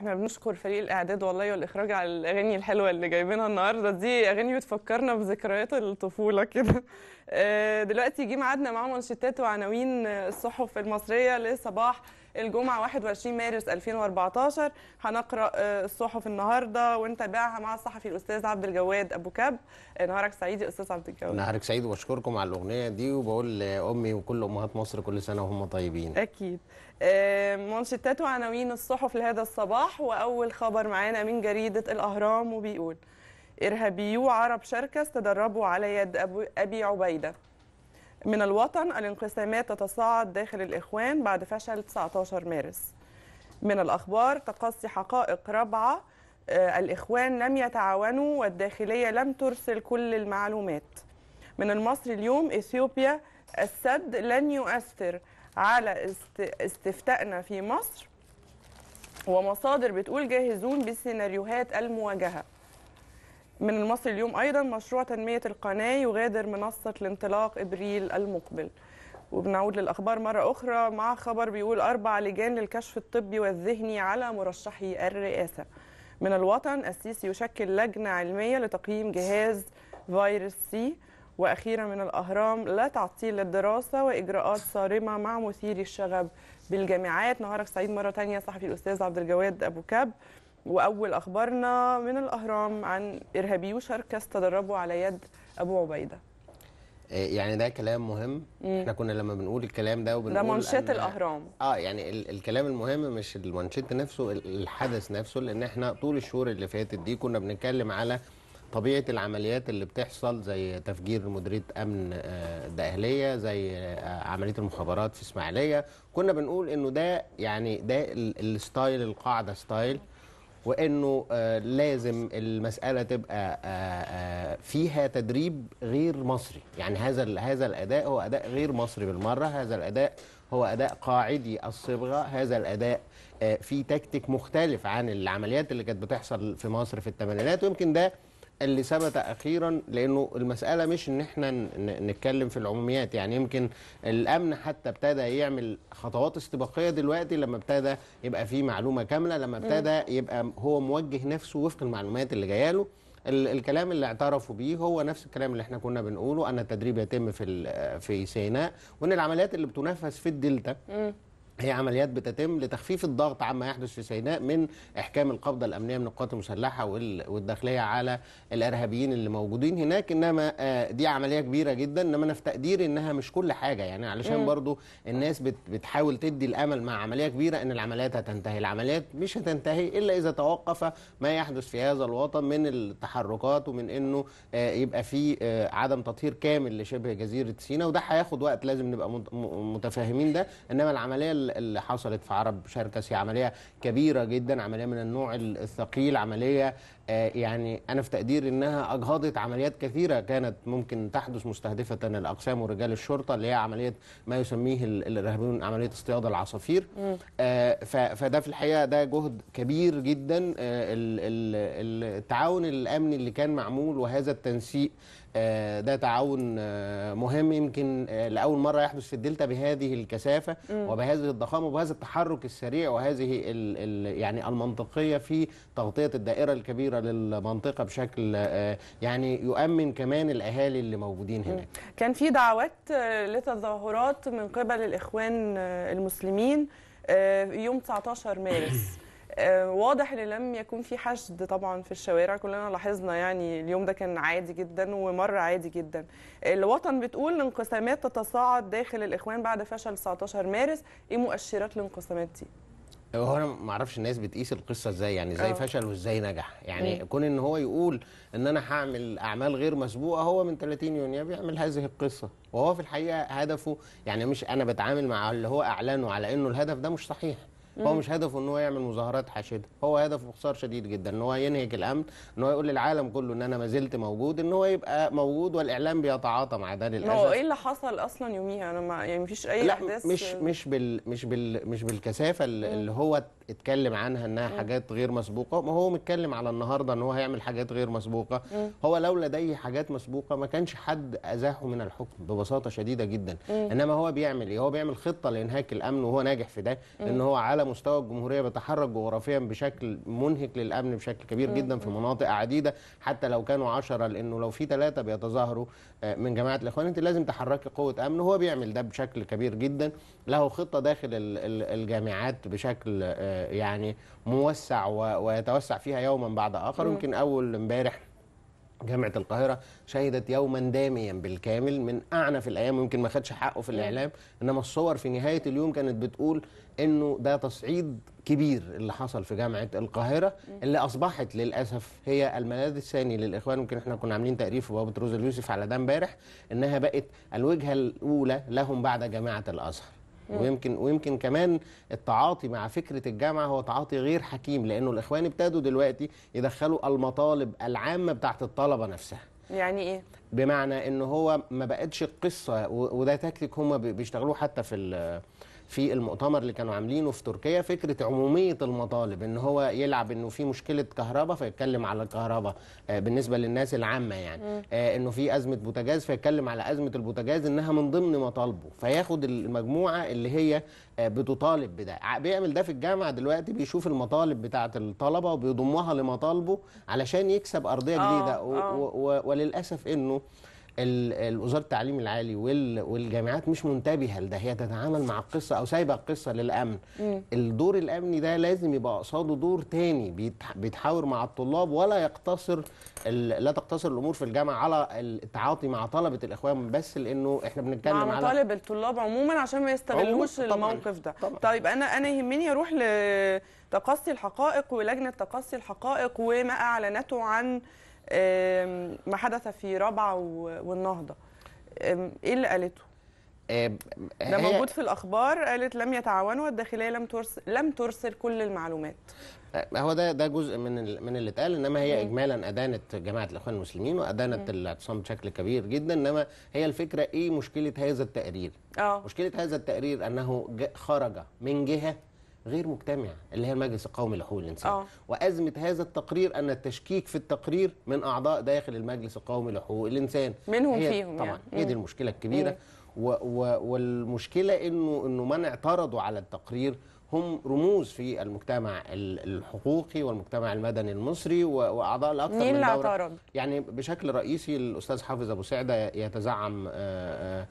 احنا بنشكر فريق الاعداد والله والاخراج على الاغاني الحلوه اللي جايبينها النهارده دي اغاني بتفكرنا بذكريات الطفوله كده آه، دلوقتي جه ميعادنا مع منشطات وعناوين الصحف المصريه لصباح الجمعه 21 مارس 2014 هنقرا آه، الصحف النهارده ونتابعها مع الصحفي الاستاذ عبد الجواد ابو كاب نهارك سعيد يا استاذ عبد الجواد نهارك سعيد واشكركم على الاغنيه دي وبقول لامي وكل امهات مصر كل سنه وهم طيبين اكيد آه، منشطات وعناوين الصحف لهذا الصباح واول خبر معانا من جريده الاهرام وبيقول ارهابيو عرب شركس تدربوا على يد ابي عبيده من الوطن الانقسامات تتصاعد داخل الإخوان بعد فشل 19 مارس من الأخبار تقصي حقائق رابعة آه، الإخوان لم يتعاونوا والداخلية لم ترسل كل المعلومات من المصري اليوم إثيوبيا السد لن يؤثر على استفتائنا في مصر ومصادر بتقول جاهزون بسيناريوهات المواجهه من المصري اليوم أيضا مشروع تنمية القناة يغادر منصة الانطلاق إبريل المقبل وبنعود للأخبار مرة أخرى مع خبر بيقول أربع لجان للكشف الطبي والذهني على مرشحي الرئاسة من الوطن السيسي يشكل لجنة علمية لتقييم جهاز فيروس سي وأخيرا من الأهرام لا تعطيل للدراسة وإجراءات صارمة مع مثيري الشغب بالجامعات نهارك سعيد مرة ثانيه صحفي الأستاذ عبد الجواد أبو كاب وأول أخبارنا من الأهرام عن إرهابيو شركس تدربوا على يد أبو عبيدة آه، يعني ده كلام مهم مم. احنا كنا لما بنقول الكلام ده وبنقول ده منشط الاهرام اه يعني ال الكلام المهم مش المنشط نفسه الحدث نفسه لان احنا طول الشهور اللي فاتت دي كنا بنتكلم على طبيعه العمليات اللي بتحصل زي تفجير مديريه امن الدقهليه آه، زي آه، عمليه المخابرات في اسماعيليه كنا بنقول انه ده يعني ده الستايل القاعده ستايل وانه آه، لازم المساله تبقى آه، آه، فيها تدريب غير مصري يعني هذا هذا الاداء هو اداء غير مصري بالمره هذا الاداء هو اداء قاعدي الصبغه هذا الاداء في تكتيك مختلف عن العمليات اللي كانت بتحصل في مصر في الثمانينات ويمكن ده اللي ثبت اخيرا لانه المساله مش ان احنا نتكلم في العموميات يعني يمكن الامن حتى ابتدى يعمل خطوات استباقيه دلوقتي لما ابتدى يبقى في معلومه كامله لما ابتدى يبقى هو موجه نفسه وفق المعلومات اللي جايه له الكلام اللي اعترفوا بيه هو نفس الكلام اللي احنا كنا بنقوله ان التدريب يتم في في سيناء وان العمليات اللي بتنفذ في الدلتا هي عمليات بتتم لتخفيف الضغط عما يحدث في سيناء من احكام القبضه الامنيه من القوات المسلحه والداخليه على الارهابيين اللي موجودين هناك انما آه، دي عمليه كبيره جدا انما انا في تقديري انها مش كل حاجه يعني علشان برضو الناس بتحاول تدي الامل مع عمليه كبيره ان العمليات هتنتهي العمليات مش هتنتهي الا اذا توقف ما يحدث في هذا الوطن من التحركات ومن انه آه، يبقى في آه، عدم تطهير كامل لشبه جزيره سيناء وده هياخد وقت لازم نبقى متفاهمين ده انما العمليه اللي حصلت في عرب شركس هي عمليه كبيره جدا عمليه من النوع الثقيل عمليه آه، يعني انا في تقدير انها اجهضت عمليات كثيره كانت ممكن تحدث مستهدفه الاقسام ورجال الشرطه اللي هي عمليه ما يسميه الارهابيون عمليه اصطياد العصافير آه، فده في الحقيقه ده جهد كبير جدا آه، التعاون الامني اللي كان معمول وهذا التنسيق آه، ده تعاون آه، مهم يمكن آه، لاول مره يحدث في الدلتا بهذه الكثافه وبهذه الضخامه وبهذا التحرك السريع وهذه الـ الـ يعني المنطقيه في تغطيه الدائره الكبيره للمنطقه بشكل يعني يؤمن كمان الاهالي اللي موجودين هناك. كان في دعوات لتظاهرات من قبل الاخوان المسلمين يوم 19 مارس آه، واضح ان لم يكن في حشد طبعا في الشوارع كلنا لاحظنا يعني اليوم ده كان عادي جدا ومر عادي جدا الوطن بتقول انقسامات تتصاعد داخل الاخوان بعد فشل 19 مارس ايه مؤشرات الانقسامات دي هو انا ما اعرفش الناس بتقيس القصه ازاي يعني ازاي آه. فشل وازاي نجح يعني مم. كون ان هو يقول ان انا هعمل اعمال غير مسبوقه هو من 30 يونيو بيعمل هذه القصه وهو في الحقيقه هدفه يعني مش انا بتعامل مع اللي هو اعلانه على انه الهدف ده مش صحيح هو مش هدفه ان هو يعمل مظاهرات حاشده هو هدفه باختصار شديد جدا ان هو ينهك الامن ان هو يقول للعالم كله ان انا ما زلت موجود ان هو يبقى موجود والاعلام بيتعاطى مع ده للاسف هو ايه اللي حصل اصلا يوميها انا ما يعني مفيش اي احداث مش مش بال مش بال مش بالكثافه اللي هو اتكلم عنها انها حاجات غير مسبوقه ما هو متكلم على النهارده ان هو هيعمل حاجات غير مسبوقه هو لو لديه حاجات مسبوقه ما كانش حد ازاحه من الحكم ببساطه شديده جدا انما هو بيعمل ايه هو بيعمل خطه لانهاك الامن وهو ناجح في ده ان هو على على مستوى الجمهوريه بيتحرك جغرافيا بشكل منهك للامن بشكل كبير جدا في مناطق عديده حتى لو كانوا 10 لانه لو في ثلاثه بيتظاهروا آه، من جماعه الاخوان انت لازم تحركي قوه امن وهو بيعمل ده بشكل كبير جدا له خطه داخل الجامعات بشكل آه، يعني موسع ويتوسع فيها يوما بعد اخر يمكن اول امبارح جامعة القاهرة شهدت يوما داميا بالكامل من أعنف الأيام ويمكن ما خدش حقه في نعم. الإعلام إنما الصور في نهاية اليوم كانت بتقول إنه ده تصعيد كبير اللي حصل في جامعة القاهرة اللي أصبحت للأسف هي الملاذ الثاني للإخوان يمكن إحنا كنا عاملين تقرير في بوابة روز اليوسف على ده امبارح إنها بقت الوجهة الأولى لهم بعد جامعة الأزهر ويمكن ويمكن كمان التعاطي مع فكره الجامعه هو تعاطي غير حكيم لانه الاخوان ابتدوا دلوقتي يدخلوا المطالب العامه بتاعت الطلبه نفسها يعني ايه بمعنى ان هو ما بقتش القصه وده تكتيك هم بيشتغلوه حتى في في المؤتمر اللي كانوا عاملينه في تركيا فكره عموميه المطالب ان هو يلعب انه في مشكله كهرباء فيتكلم على الكهرباء آه، بالنسبه للناس العامه يعني آه، انه في ازمه بوتاجاز فيتكلم على ازمه البوتاجاز انها من ضمن مطالبه فياخد المجموعه اللي هي آه، بتطالب بده بيعمل ده في الجامعه دلوقتي بيشوف المطالب بتاعه الطلبه وبيضمها لمطالبه علشان يكسب ارضيه جديده وللاسف انه الوزاره التعليم العالي والجامعات مش منتبهه لده هي تتعامل مع القصه او سايبه القصه للامن مم. الدور الامني ده لازم يبقى قصاده دور تاني بيتحاور مع الطلاب ولا يقتصر لا تقتصر الامور في الجامعه على التعاطي مع طلبه الاخوان بس لانه احنا بنتكلم مع طالب الطلاب عموما عشان ما يستغلوش الموقف ده طبعًا. طيب انا انا يهمني اروح لتقصي الحقائق ولجنه تقصي الحقائق وما اعلنته عن ما حدث في رابعه والنهضه ايه اللي قالته؟ آه، ده موجود في الاخبار قالت لم يتعاونوا الداخليه لم ترسل لم ترسل كل المعلومات آه، هو ده ده جزء من من اللي اتقال انما هي اجمالا ادانت جماعه الاخوان المسلمين وادانت الاعتصام بشكل كبير جدا انما هي الفكره ايه مشكله هذا التقرير؟ اه مشكله هذا التقرير انه خرج من جهه غير مجتمع اللي هي المجلس القومي لحقوق الانسان أوه. وازمه هذا التقرير ان التشكيك في التقرير من اعضاء داخل المجلس القومي لحقوق الانسان منهم فيهم طبعا يعني. هي دي المشكله الكبيره و و والمشكله انه انه من اعترضوا على التقرير هم رموز في المجتمع الحقوقي والمجتمع المدني المصري واعضاء الاكثر مين من دوره يعني بشكل رئيسي الاستاذ حافظ ابو سعده يتزعم آه، آه،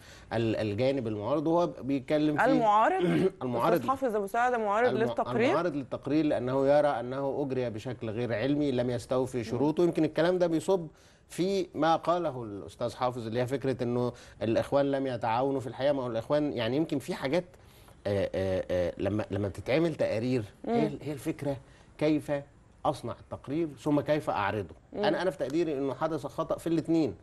الجانب المعارض وهو بيتكلم في المعارض المعارض حافظ ابو سعده معارض للتقرير المعارض للتقرير لانه يرى انه اجري بشكل غير علمي لم يستوفي شروطه يمكن الكلام ده بيصب في ما قاله الاستاذ حافظ اللي هي فكره انه الاخوان لم يتعاونوا في الحقيقه ما هو الاخوان يعني يمكن في حاجات آه، آه، آه، لما لما بتتعمل تقارير هي هي الفكره كيف اصنع التقرير ثم كيف اعرضه انا انا في تقديري انه حدث خطا في الاثنين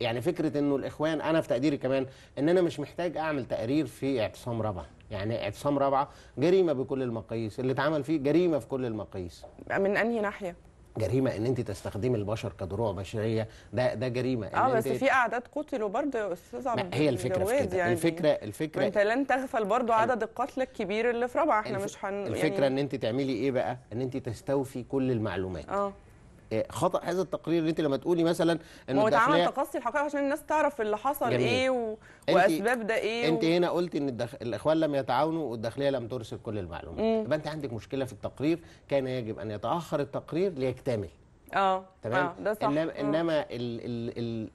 يعني فكره انه الاخوان انا في تقديري كمان ان انا مش محتاج اعمل تقرير في اعتصام رابعه يعني اعتصام رابعه جريمه بكل المقاييس اللي اتعمل فيه جريمه في كل المقاييس من انهي ناحيه جريمه ان انت تستخدمي البشر كدروع بشريه ده ده جريمه اه بس في اعداد قتلوا برضه يا استاذ عبد هي الفكره في كده يعني الفكره الفكره انت لن تغفل برضه عدد القتل الكبير اللي في رابعه احنا مش هن الفكره يعني ان انت تعملي ايه بقى ان انت تستوفي كل المعلومات اه آه، خطا هذا التقرير اللي انت لما تقولي مثلا ان هو اتعمل تقصي الحقائق عشان الناس تعرف اللي حصل جميل. ايه و... واسباب ده ايه انت و... هنا قلت ان الدخ... الاخوان لم يتعاونوا والداخليه لم ترسل كل المعلومات يبقى انت عندك مشكله في التقرير كان يجب ان يتاخر التقرير ليكتمل اه تمام آه ده صح انما انما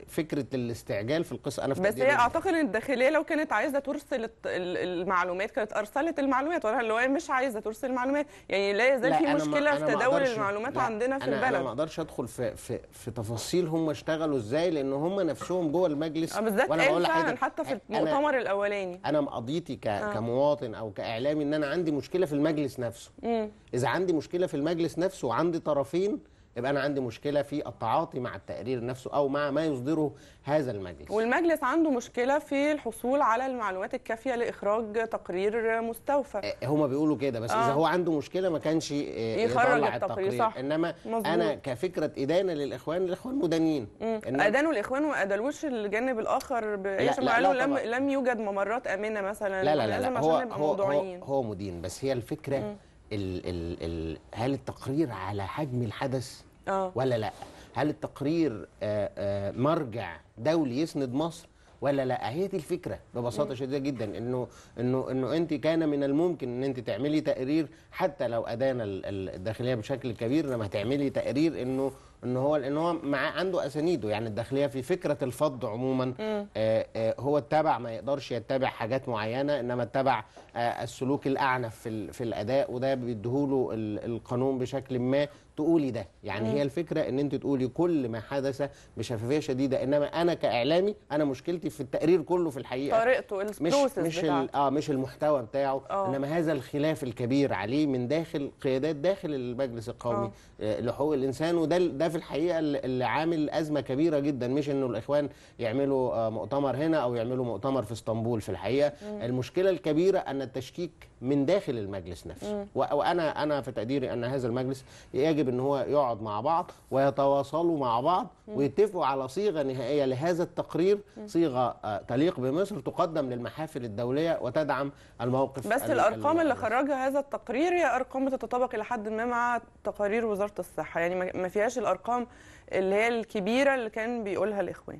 فكره الاستعجال في القصه انا في بس هي اعتقد ان الداخليه لو كانت عايزه ترسل المعلومات كانت ارسلت المعلومات ولا اللي هو مش عايزه ترسل المعلومات يعني لا يزال لا في مشكله في تداول المعلومات لا عندنا في أنا البلد انا ما اقدرش ادخل في في, في تفاصيل هم اشتغلوا ازاي لان هم نفسهم جوه المجلس آه، بالذات وانا بقول لحضرتك حتى في المؤتمر الاولاني انا مقضيتي ك آه. كمواطن او كاعلامي ان انا عندي مشكله في المجلس نفسه م. اذا عندي مشكله في المجلس نفسه وعندي طرفين يبقى انا عندي مشكله في التعاطي مع التقرير نفسه او مع ما يصدره هذا المجلس والمجلس عنده مشكله في الحصول على المعلومات الكافيه لاخراج تقرير مستوفى أه، هما بيقولوا كده بس آه. اذا هو عنده مشكله ما كانش آه، يخرج يطلع التقرير, التقرير. صح. انما مزبوط. انا كفكره ادانه للاخوان الاخوان مدانين إنما... ادانوا الاخوان وما ادلوش الجانب الاخر بايش قالوا لم لم يوجد ممرات امنه مثلا لا لا لا, لا. هو, هو, هو هو مدين بس هي الفكره ال ال ال هل التقرير على حجم الحدث أوه. ولا لا هل التقرير آه، آه، مرجع دولي يسند مصر ولا لا هي دي الفكره ببساطه شديده جدا انه انه انه انت كان من الممكن ان انت تعملي تقرير حتى لو ادانا الداخليه بشكل كبير لما هتعملي تقرير انه ان هو لان هو معاه عنده اسانيده يعني الداخليه في فكره الفض عموما آآ آآ آه، هو اتبع ما يقدرش يتبع حاجات معينه انما اتبع السلوك الاعنف في في الاداء وده بيديهوله القانون بشكل ما تقولي ده يعني مم. هي الفكره ان انت تقولي كل ما حدث بشفافيه شديده انما انا كاعلامي انا مشكلتي في التقرير كله في الحقيقه طريقته مش مش اه مش المحتوى بتاعه أوه. انما هذا الخلاف الكبير عليه من داخل قيادات داخل المجلس القومي آه, آه، لحقوق الانسان وده ده في الحقيقه اللي عامل ازمه كبيره جدا مش انه الاخوان يعملوا آه مؤتمر هنا او يعملوا مؤتمر في اسطنبول في الحقيقه مم. المشكله الكبيره ان التشكيك من داخل المجلس نفسه وانا انا في تقديري ان هذا المجلس يجب ان هو يقعد مع بعض ويتواصلوا مع بعض ويتفقوا على صيغه نهائيه لهذا التقرير صيغه آه، تليق بمصر تقدم للمحافل الدوليه وتدعم الموقف بس الارقام اللي خرجها هذا التقرير هي ارقام بتتطابق الى حد ما مع تقارير وزاره الصحه يعني ما فيهاش الارقام اللي هي الكبيره اللي كان بيقولها الاخوان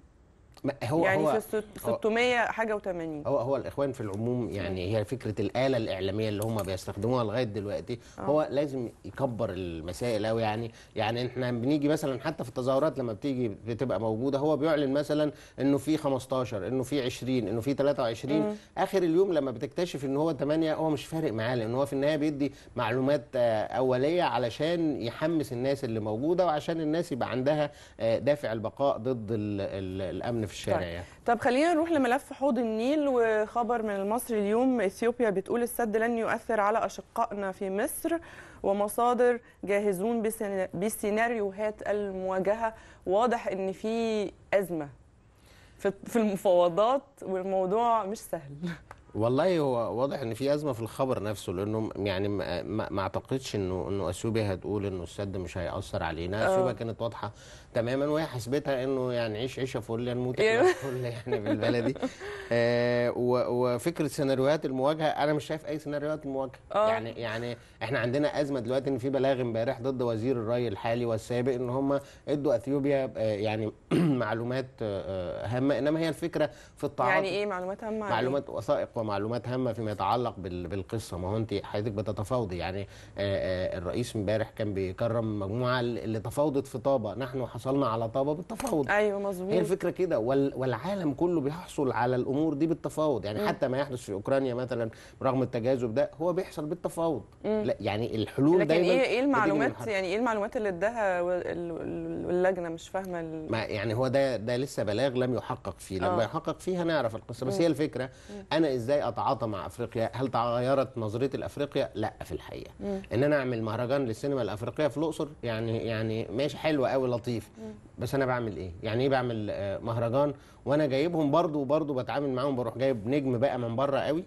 هو يعني هو في 600 حاجه و80 هو هو الاخوان في العموم يعني هي فكره الاله الاعلاميه اللي هم بيستخدموها لغايه دلوقتي آه. هو لازم يكبر المسائل قوي يعني يعني احنا بنيجي مثلا حتى في التظاهرات لما بتيجي بتبقى موجوده هو بيعلن مثلا انه في 15 انه في 20 انه في 23 مم. اخر اليوم لما بتكتشف ان هو 8 هو مش فارق معاه لان هو في النهايه بيدي معلومات آه، اوليه علشان يحمس الناس اللي موجوده وعشان الناس يبقى عندها آه، دافع البقاء ضد الامن في الشارع طيب. يعني. طب خلينا نروح لملف حوض النيل وخبر من المصري اليوم اثيوبيا بتقول السد لن يؤثر على اشقائنا في مصر ومصادر جاهزون بسيناريوهات المواجهه واضح ان في ازمه في المفاوضات والموضوع مش سهل والله هو واضح ان في ازمه في الخبر نفسه لانه يعني ما اعتقدش انه انه اثيوبيا هتقول انه السد مش هياثر علينا اثيوبيا آه. كانت واضحه تماما وهي حسبتها انه يعني عيش عيشه فل نموت يعني أيوه. فل يعني بالبلدي آه وفكره سيناريوهات المواجهه انا مش شايف اي سيناريوهات المواجهه آه. يعني يعني احنا عندنا ازمه دلوقتي ان في بلاغ امبارح ضد وزير الري الحالي والسابق ان هم ادوا اثيوبيا آه، يعني معلومات آه، هامه انما هي الفكره في التعاطي يعني ايه معلومات هامه يعني معلومات إيه؟ وثائق ومعلومات هامه فيما يتعلق بالقصه ما هو انت حضرتك بتتفاوضي يعني الرئيس امبارح كان بيكرم مجموعه اللي تفاوضت في طابه نحن حصل حصلنا على طابه بالتفاوض ايوه مظبوط هي الفكره كده والعالم كله بيحصل على الامور دي بالتفاوض يعني م. حتى ما يحدث في اوكرانيا مثلا رغم التجاذب ده هو بيحصل بالتفاوض م. لا يعني الحلول لكن إيه- دايما ايه ايه المعلومات يعني ايه المعلومات اللي اداها اللجنه مش فاهمه ال... ما يعني هو ده ده لسه بلاغ لم يحقق فيه لما آه. يحقق فيه هنعرف القصه بس م. هي الفكره م. انا ازاي اتعاطى مع افريقيا هل تغيرت نظريه الافريقيا لا في الحقيقه م. ان انا اعمل مهرجان للسينما الافريقيه في الاقصر يعني يعني ماشي حلوه قوي لطيف بس انا بعمل ايه يعني ايه بعمل آه، مهرجان وانا جايبهم برضو برضو بتعامل معاهم بروح جايب نجم بقى من بره قوي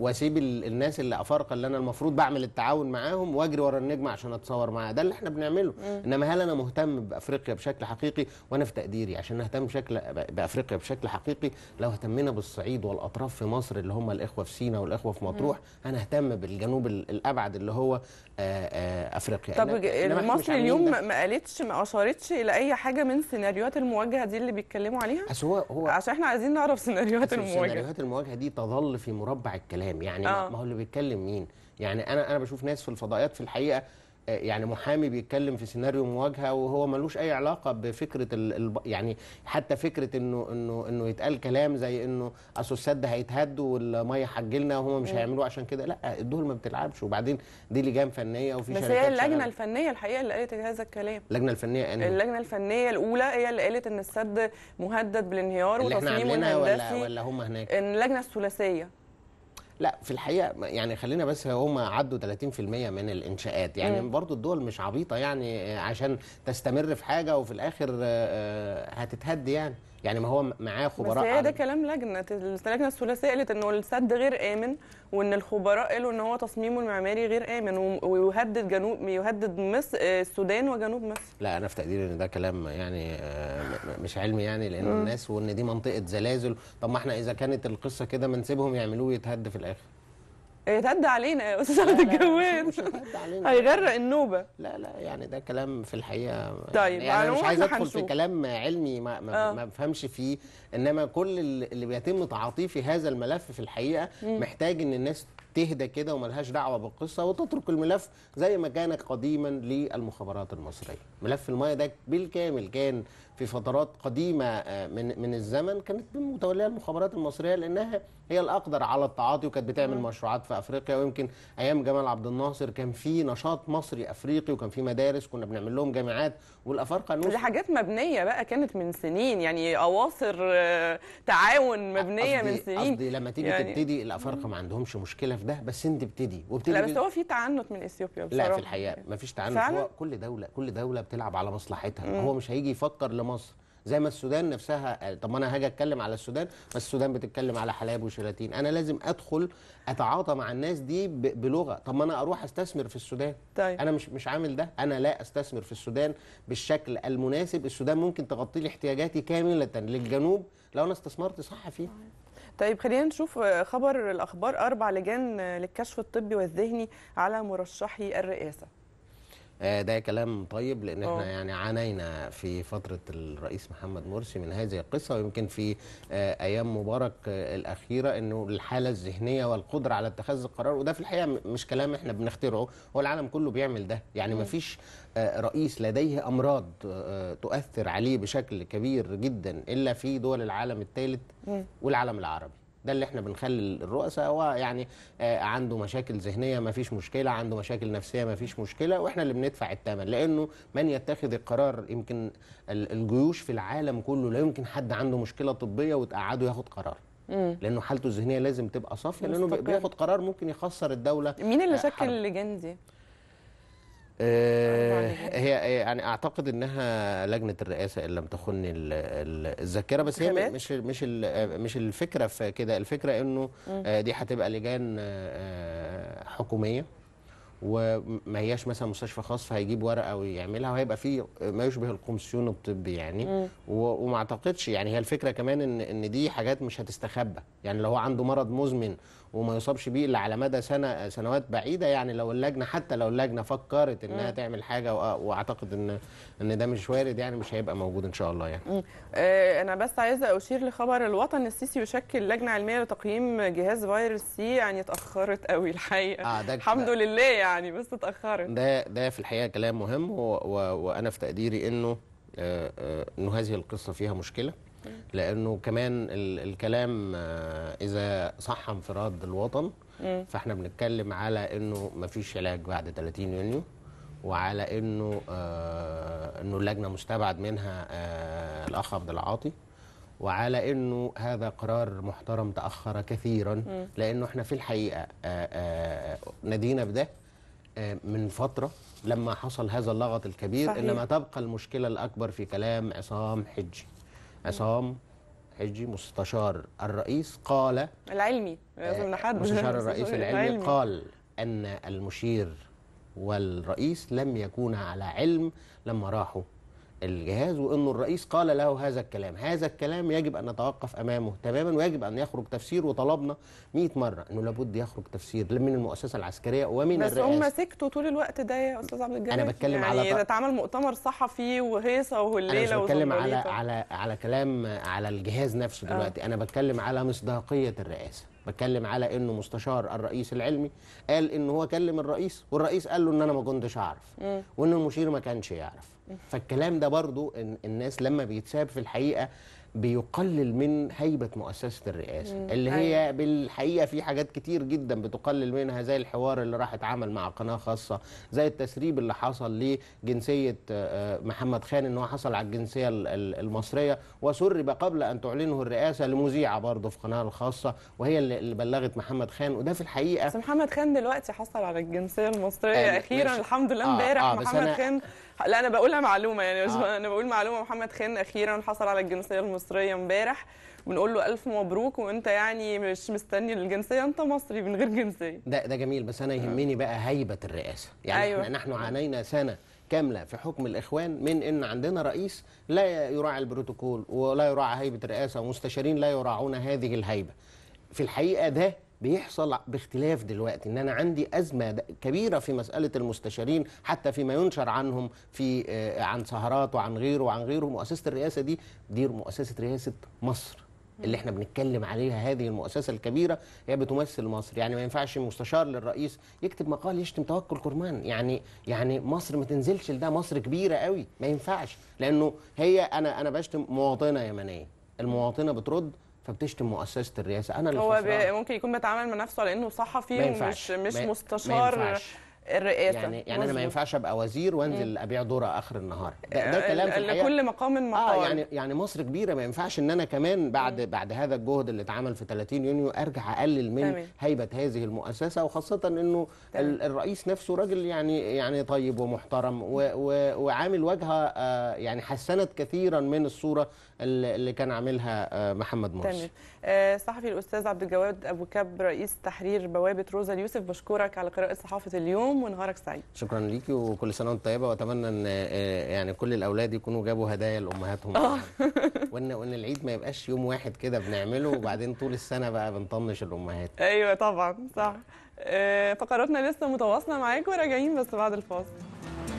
واسيب الناس اللي افارقه اللي انا المفروض بعمل التعاون معاهم واجري ورا النجم عشان اتصور معاه ده اللي احنا بنعمله مم. انما هل انا مهتم بافريقيا بشكل حقيقي وانا في تقديري عشان نهتم بشكل بافريقيا بشكل حقيقي لو اهتمينا بالصعيد والاطراف في مصر اللي هم الاخوه في سينا والاخوه في مطروح هنهتم بالجنوب الابعد اللي هو آآ آه، آآ آه، افريقيا طب مصر اليوم ما قالتش ما اشارتش الى اي حاجه من سيناريوهات المواجهه دي اللي بيتكلموا عليها هو هو عشان احنا عايزين نعرف سيناريوهات المواجهه سيناريوهات المواجهه دي تظل في مربع الكلام يعني آه. ما هو اللي بيتكلم مين يعني انا انا بشوف ناس في الفضائيات في الحقيقه يعني محامي بيتكلم في سيناريو مواجهه وهو ملوش اي علاقه بفكره ال... يعني حتى فكره انه انه انه يتقال كلام زي انه اصل السد هيتهد والميه حجلنا وهم مش هيعملوه عشان كده لا الدول ما بتلعبش وبعدين دي لجان فنيه وفي بس هي اللجنه شغل. الفنيه الحقيقه اللي قالت هذا الكلام اللجنه الفنيه أنا. اللجنه الفنيه الاولى هي اللي قالت ان السد مهدد بالانهيار وتصميمه الهندسي ولا ولا هم هناك اللجنه الثلاثيه لا في الحقيقه يعني خلينا بس هم عدوا 30% من الانشاءات يعني مم. برضو الدول مش عبيطه يعني عشان تستمر في حاجه وفي الاخر آه، آه، هتتهد يعني يعني ما هو معاه خبراء بس هي ده كلام لجنه اللجنه الثلاثيه قالت انه السد غير امن وان الخبراء قالوا ان هو تصميمه المعماري غير امن ويهدد جنوب يهدد مصر آه، السودان وجنوب مصر لا انا في تقديري ان ده كلام يعني آه، مش علمي يعني لان الناس وان دي منطقه زلازل طب ما احنا اذا كانت القصه كده ما نسيبهم يعملوه يتهد في الاخر يتعدى علينا يا استاذ الجواد هيغرق النوبه لا لا يعني ده كلام في الحقيقه طيب يعني انا مش عايز ادخل في كلام علمي ما, آه. بفهمش آه. فيه انما كل اللي بيتم تعاطيه في هذا الملف في الحقيقه محتاج ان الناس تهدى كده وملهاش دعوه بالقصه وتترك الملف زي ما كان قديما للمخابرات المصريه. ملف المايه ده بالكامل كان في فترات قديمه آه، من من الزمن كانت متوليه المخابرات المصريه لانها هي الاقدر على التعاطي وكانت بتعمل مشروعات في افريقيا ويمكن ايام جمال عبد الناصر كان في نشاط مصري افريقي وكان في مدارس كنا بنعمل لهم جامعات والافارقه دي حاجات مبنيه بقى كانت من سنين يعني اواصر تعاون مبنيه من سنين قصدي لما تيجي يعني تبتدي الافارقه ما عندهمش مشكله في ده بس انت بتدي وبتدي لا بس هو في تعنت من اثيوبيا بصراحه لا في الحقيقه ما فيش تعنت هو كل دوله كل دوله بتلعب على مصلحتها هو مش هيجي يفكر لمصر زي ما السودان نفسها طب ما انا هاجي اتكلم على السودان بس السودان بتتكلم على حلايب وشلاتين انا لازم ادخل اتعاطى مع الناس دي بلغه طب ما انا اروح استثمر في السودان طيب. انا مش مش عامل ده انا لا استثمر في السودان بالشكل المناسب السودان ممكن تغطي لي احتياجاتي كامله للجنوب لو انا استثمرت صح فيه طيب خلينا نشوف خبر الاخبار اربع لجان للكشف الطبي والذهني على مرشحي الرئاسه آه، ده كلام طيب لان احنا أوه. يعني عانينا في فتره الرئيس محمد مرسي من هذه القصه ويمكن في آه، ايام مبارك آه، الاخيره انه الحاله الذهنيه والقدره على اتخاذ القرار وده في الحقيقه مش كلام احنا بنخترعه هو العالم كله بيعمل ده يعني ما فيش رئيس لديه امراض تؤثر عليه بشكل كبير جدا الا في دول العالم الثالث والعالم العربي ده اللي احنا بنخلي الرؤساء هو يعني آه، عنده مشاكل ذهنيه ما فيش مشكله عنده مشاكل نفسيه ما فيش مشكله واحنا اللي بندفع الثمن لانه من يتخذ القرار يمكن الجيوش في العالم كله لا يمكن حد عنده مشكله طبيه وتقعده ياخد قرار لانه حالته الذهنيه لازم تبقى صافيه لانه بياخد قرار ممكن يخسر الدوله مين اللي آه، شكل اللجان دي آه، هي يعني اعتقد انها لجنه الرئاسه ان لم تخني الذاكره بس هي مش مش مش الفكره في كده الفكره انه آه، دي هتبقى لجان آه، حكوميه وما هياش مثلا مستشفى خاص فهيجيب ورقه ويعملها وهيبقى في ما يشبه القمصيون الطبي يعني وما اعتقدش يعني هي الفكره كمان ان ان دي حاجات مش هتستخبى يعني لو هو عنده مرض مزمن وما يصابش بيه الا على مدى سنه سنوات بعيده يعني لو اللجنه حتى لو اللجنه فكرت انها مم. تعمل حاجه واعتقد ان ان ده مش وارد يعني مش هيبقى موجود ان شاء الله يعني. آه، انا بس عايزه اشير لخبر الوطن السيسي يشكل لجنه علميه لتقييم جهاز فيروس سي يعني اتاخرت قوي الحقيقه. آه ده الحمد لله يعني يعني بس اتاخرت ده ده في الحقيقه كلام مهم وانا في تقديري انه آه، آه، انه هذه القصه فيها مشكله لانه كمان الكلام آه، اذا صح انفراد الوطن فاحنا بنتكلم على انه ما فيش علاج بعد 30 يونيو وعلى انه آه انه اللجنه مستبعد منها آه الاخ عبد العاطي وعلى انه هذا قرار محترم تاخر كثيرا لانه احنا في الحقيقه آه آه نادينا بده آه، من فترة لما حصل هذا اللغط الكبير صحيح. إنما تبقى المشكلة الأكبر في كلام عصام حجي عصام حجي مستشار الرئيس قال العلمي آه، مستشار الرئيس العلمي قال أن المشير والرئيس لم يكون على علم لما راحوا الجهاز وانه الرئيس قال له هذا الكلام هذا الكلام يجب ان نتوقف امامه تماما ويجب ان يخرج تفسير وطلبنا 100 مره انه لابد يخرج تفسير من المؤسسه العسكريه ومن بس الرئاسه بس هم سكتوا طول الوقت ده يا استاذ عبد الجليل انا بتكلم يعني على ده اتعمل مؤتمر صحفي وهيصه وهليله انا بتكلم على على على كلام على الجهاز نفسه آه. دلوقتي آه. انا بتكلم على مصداقيه الرئاسه بتكلم على انه مستشار الرئيس العلمي قال ان هو كلم الرئيس والرئيس قال له ان انا ما كنتش اعرف وان المشير ما كانش يعرف فالكلام ده برضو الناس لما بيتساب في الحقيقه بيقلل من هيبه مؤسسه الرئاسه مم. اللي هي أيوة. بالحقيقه في حاجات كتير جدا بتقلل منها زي الحوار اللي راح اتعمل مع قناه خاصه زي التسريب اللي حصل لجنسيه آه، محمد خان ان هو حصل على الجنسيه المصريه وسرب قبل ان تعلنه الرئاسه لمذيعه برضه في قناه الخاصه وهي اللي بلغت محمد خان وده في الحقيقه بس محمد خان دلوقتي حصل على الجنسيه المصريه آه اخيرا الحمد لله آه، امبارح آه آه محمد خان لا انا بقولها معلومه يعني آه. انا بقول معلومه محمد خان اخيرا حصل على الجنسيه المصريه امبارح بنقول له الف مبروك وانت يعني مش مستني الجنسيه انت مصري من غير جنسيه ده ده جميل بس انا يهمني آه. بقى هيبه الرئاسه يعني أيوة. نحن عانينا سنه كامله في حكم الاخوان من ان عندنا رئيس لا يراعي البروتوكول ولا يراعي هيبه الرئاسه ومستشارين لا يراعون هذه الهيبه في الحقيقه ده بيحصل باختلاف دلوقتي ان انا عندي ازمه كبيره في مساله المستشارين حتى فيما ينشر عنهم في آه، عن سهرات وعن غيره وعن غيره مؤسسه الرئاسه دي دي مؤسسه رئاسه مصر اللي احنا بنتكلم عليها هذه المؤسسه الكبيره هي بتمثل مصر يعني ما ينفعش مستشار للرئيس يكتب مقال يشتم توكل كرمان يعني يعني مصر ما تنزلش لده مصر كبيره قوي ما ينفعش لانه هي انا انا بشتم مواطنه يمنيه المواطنه بترد فبتشتم مؤسسه الرئاسه انا اللي هو ممكن يكون بيتعامل مع نفسه لانه صحفي ومش مش مستشار الرئاسه يعني يعني انا ما ينفعش ابقى وزير وانزل إيه. ابيع ذره اخر النهار ده, ده آه، كلام في الحقيقه لكل مقام مقام اه يعني يعني مصر كبيره ما ينفعش ان انا كمان بعد مم. بعد هذا الجهد اللي اتعمل في 30 يونيو ارجع اقلل من تمام. هيبه هذه المؤسسه وخاصه انه تمام. الرئيس نفسه راجل يعني يعني طيب ومحترم و و وعامل وجهه آه يعني حسنت كثيرا من الصوره اللي كان عاملها آه محمد مرسي تمام آه صحفي الاستاذ عبد الجواد ابو كاب رئيس تحرير بوابه روزا اليوسف بشكرك على قراءه صحافه اليوم يوم ونهارك سعيد شكرا ليكي وكل سنه وانت طيبه واتمنى ان آه، يعني كل الاولاد يكونوا جابوا هدايا لامهاتهم آه. وان وان العيد ما يبقاش يوم واحد كده بنعمله وبعدين طول السنه بقى بنطنش الامهات ايوه طبعا صح فقراتنا آه، لسه متواصله معاكم وراجعين بس بعد الفاصل